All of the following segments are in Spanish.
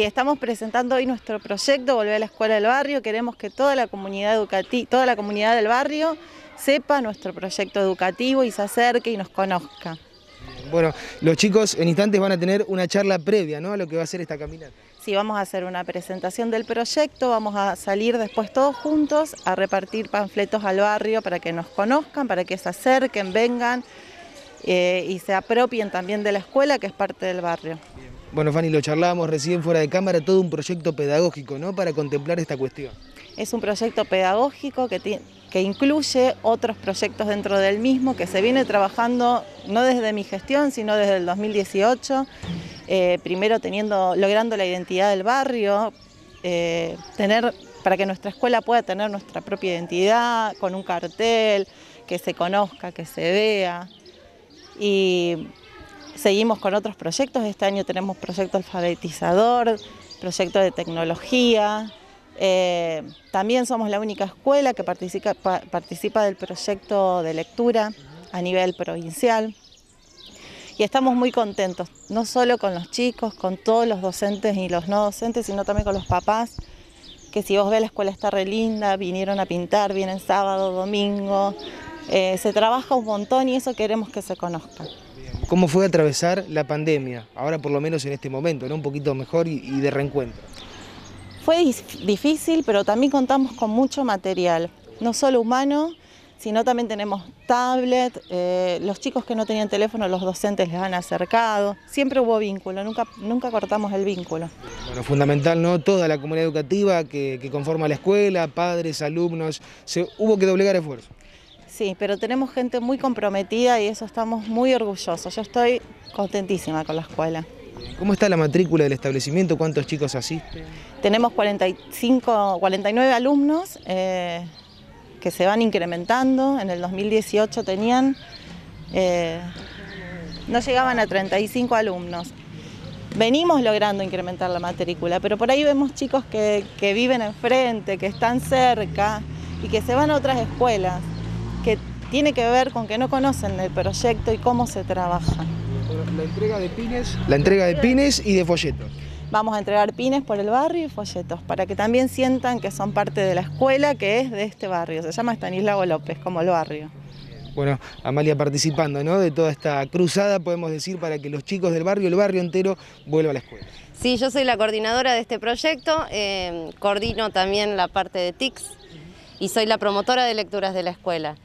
y estamos presentando hoy nuestro proyecto Volver a la Escuela del Barrio. Queremos que toda la comunidad educativa, toda la comunidad del barrio sepa nuestro proyecto educativo y se acerque y nos conozca. Bueno, los chicos en instantes van a tener una charla previa ¿no? a lo que va a ser esta caminata. Sí, vamos a hacer una presentación del proyecto, vamos a salir después todos juntos a repartir panfletos al barrio para que nos conozcan, para que se acerquen, vengan eh, y se apropien también de la escuela que es parte del barrio. Bueno, Fanny, lo charlábamos recién fuera de cámara, todo un proyecto pedagógico, ¿no?, para contemplar esta cuestión. Es un proyecto pedagógico que, incluye otros proyectos dentro del mismo, que se viene trabajando no desde mi gestión, sino desde el 2018, eh, primero teniendo, logrando la identidad del barrio, eh, tener, para que nuestra escuela pueda tener nuestra propia identidad, con un cartel, que se conozca, que se vea. Y Seguimos con otros proyectos, este año tenemos proyecto alfabetizador, proyecto de tecnología. Eh, también somos la única escuela que participa, del proyecto de lectura a nivel provincial. Y estamos muy contentos, no solo con los chicos, con todos los docentes y los no docentes, sino también con los papás, que si vos ves la escuela está re linda, vinieron a pintar, vienen sábado, domingo, eh, se trabaja un montón y eso queremos que se conozca. ¿Cómo fue atravesar la pandemia? Ahora por lo menos en este momento, ¿no? Un poquito mejor y, de reencuentro. Fue difícil, pero también contamos con mucho material, no solo humano, sino también tenemos tablet, eh, los chicos que no tenían teléfono, los docentes les han acercado, siempre hubo vínculo, nunca, nunca cortamos el vínculo. Bueno, fundamental, ¿no? Toda la comunidad educativa que, conforma la escuela, padres, alumnos, se, hubo que doblegar esfuerzo sí, pero tenemos gente muy comprometida y eso estamos muy orgullosos. Yo estoy contentísima con la escuela. ¿Cómo está la matrícula del establecimiento? ¿Cuántos chicos asisten? Tenemos 45, 49 alumnos eh, que se van incrementando. En el 2018 tenían, eh, no llegaban a 35 alumnos. Venimos logrando incrementar la matrícula, pero por ahí vemos chicos que viven enfrente, que están cerca y que se van a otras escuelas tiene que ver con que no conocen el proyecto y cómo se trabaja. La entrega de pines. La entrega de pines y de folletos. Vamos a entregar pines por el barrio y folletos, para que también sientan que son parte de la escuela que es de este barrio. Se llama Estanislao López, como el barrio. Bueno, Amalia participando de toda esta cruzada, podemos decir, para que los chicos del barrio, el barrio entero, vuelva a la escuela. Sí, yo soy la coordinadora de este proyecto, eh, coordino también la parte de TICS y soy la promotora de lecturas de la escuela.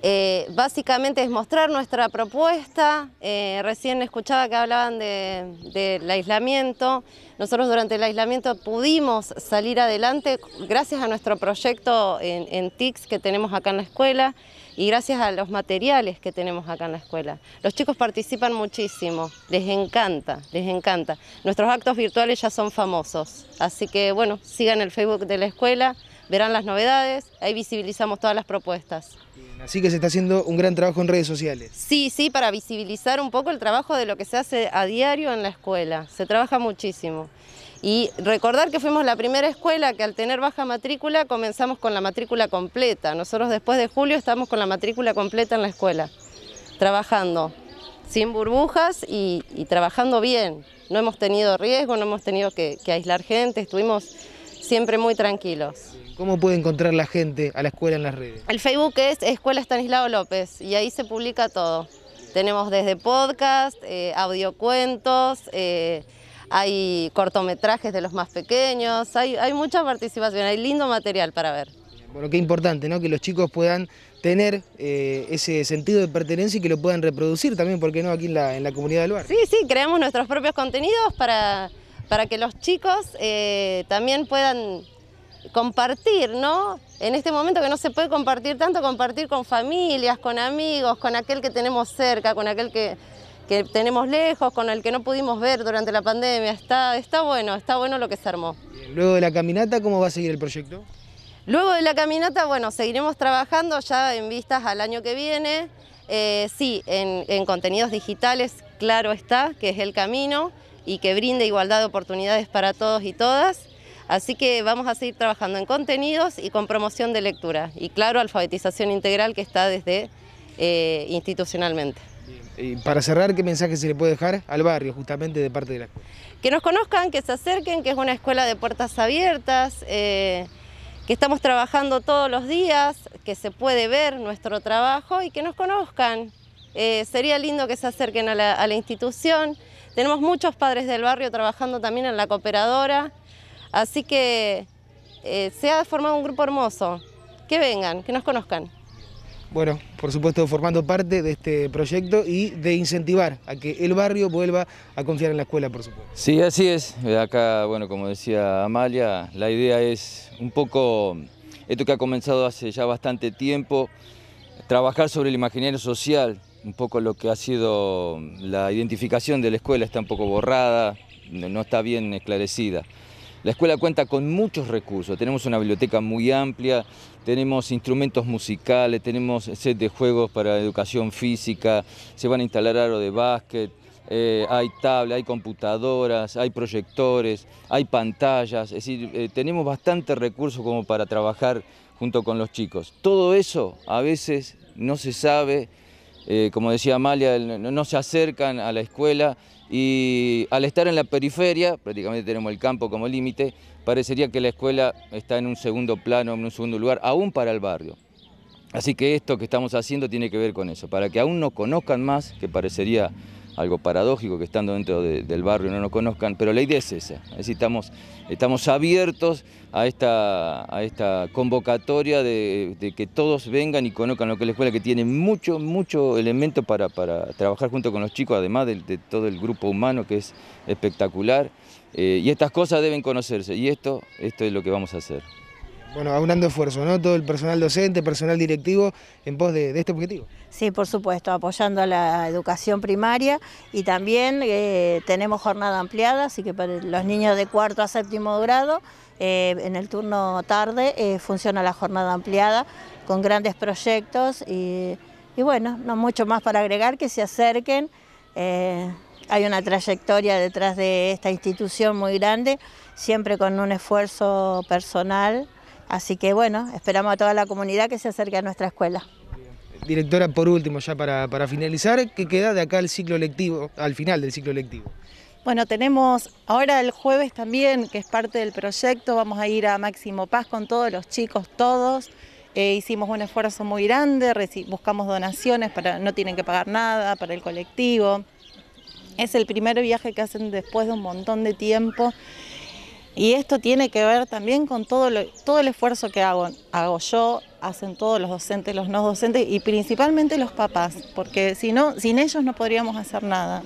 Eh, básicamente es mostrar nuestra propuesta. Eh, recién escuchaba que hablaban del de, aislamiento. Nosotros durante el aislamiento pudimos salir adelante gracias a nuestro proyecto en, en, TICS que tenemos acá en la escuela y gracias a los materiales que tenemos acá en la escuela. Los chicos participan muchísimo, les encanta, les encanta. Nuestros actos virtuales ya son famosos, así que bueno, sigan el Facebook de la escuela, verán las novedades, ahí visibilizamos todas las propuestas. Así que se está haciendo un gran trabajo en redes sociales. Sí, sí, para visibilizar un poco el trabajo de lo que se hace a diario en la escuela. Se trabaja muchísimo. Y recordar que fuimos la primera escuela que al tener baja matrícula comenzamos con la matrícula completa. Nosotros después de julio estamos con la matrícula completa en la escuela, trabajando, sin burbujas y, trabajando bien. No hemos tenido riesgo, no hemos tenido que aislar gente, estuvimos siempre muy tranquilos. ¿Cómo puede encontrar la gente a la escuela en las redes? El Facebook es Escuela Estanislao López y ahí se publica todo. Tenemos desde podcast, eh, audiocuentos, eh, hay cortometrajes de los más pequeños, hay, mucha participación, hay lindo material para ver. Bueno, qué importante, ¿no? Que los chicos puedan tener eh, ese sentido de pertenencia y que lo puedan reproducir también, ¿por qué no? Aquí en la, comunidad del barrio. Sí, sí, creamos nuestros propios contenidos para, para que los chicos también puedan compartir, ¿no? En este momento que no se puede compartir tanto, compartir con familias, con amigos, con aquel que tenemos cerca, con aquel que, tenemos lejos, con el que no pudimos ver durante la pandemia. Está, está bueno, está bueno lo que se armó. Luego de la caminata, ¿cómo va a seguir el proyecto? Luego de la caminata, bueno, seguiremos trabajando ya en vistas al año que viene. Eh, sí, en contenidos digitales, claro está, que es el camino y que brinde igualdad de oportunidades para todos y todas. Así que vamos a seguir trabajando en contenidos y con promoción de lectura. Y claro, alfabetización integral que está desde eh, institucionalmente. Y para cerrar, ¿qué mensaje se le puede dejar al barrio justamente de parte de la escuela? Que nos conozcan, que se acerquen, que es una escuela de puertas abiertas, eh, que estamos trabajando todos los días, que se puede ver nuestro trabajo y que nos conozcan. Eh, sería lindo que se acerquen a la institución. Tenemos muchos padres del barrio trabajando también en la cooperadora. Así que eh, se ha formado un grupo hermoso. Que vengan, que nos conozcan. Bueno, por supuesto formando parte de este proyecto y de incentivar a que el barrio vuelva a confiar en la escuela, por supuesto. Sí, así es. Eh, acá, bueno, como decía Amalia, la idea es un poco esto que ha comenzado hace ya bastante tiempo, trabajar sobre el imaginario social, un poco lo que ha sido la identificación de la escuela está un poco borrada, no está bien esclarecida. La escuela cuenta con muchos recursos, tenemos una biblioteca muy amplia, tenemos instrumentos musicales, tenemos set de juegos para educación física, se van a instalar aro de básquet, eh, hay tablas, hay computadoras, hay proyectores, hay pantallas, es decir, eh, tenemos bastante recursos como para trabajar junto con los chicos. Todo eso a veces no se sabe, eh, como decía Amalia, no se acercan a la escuela y al estar en la periferia, prácticamente tenemos el campo como límite, parecería que la escuela está en un segundo plano, en un segundo lugar, aún para el barrio. Así que esto que estamos haciendo tiene que ver con eso, para que aún nos conozcan más, que parecería algo paradójico que estando dentro del barrio no nos conozcan, pero la idea es esa, estamos, abiertos a esta, a esta convocatoria de, que todos vengan y conozcan lo que es la escuela, que tiene mucho, mucho elemento para, trabajar junto con los chicos, además de, todo el grupo humano que es espectacular, eh, y estas cosas deben conocerse, y esto, esto es lo que vamos a hacer bueno, aunando esfuerzo, ¿no? Todo el personal docente, personal directivo, en pos de, este objetivo. Sí, por supuesto, apoyando a la educación primaria y también eh, tenemos jornada ampliada, así que para los niños de cuarto a séptimo grado, eh, en el turno tarde eh, funciona la jornada ampliada con grandes proyectos y, y, bueno, no mucho más para agregar que se acerquen hay una trayectoria detrás de esta institución muy grande, siempre con un esfuerzo personal Así que bueno, esperamos a toda la comunidad que se acerque a nuestra escuela. Directora, por último, ya para, finalizar, ¿qué queda de acá el ciclo lectivo, al final del ciclo lectivo? Bueno, tenemos ahora el jueves también, que es parte del proyecto, vamos a ir a Máximo Paz con todos los chicos, todos. Eh, hicimos un esfuerzo muy grande, buscamos donaciones, para, no tienen que pagar nada para el colectivo. Es el primer viaje que hacen después de un montón de tiempo y esto tiene que ver también con todo, todo el esfuerzo que hago, hago yo, hacen todos los docentes, los no docentes y principalmente los papás, porque si no, sin ellos no podríamos hacer nada.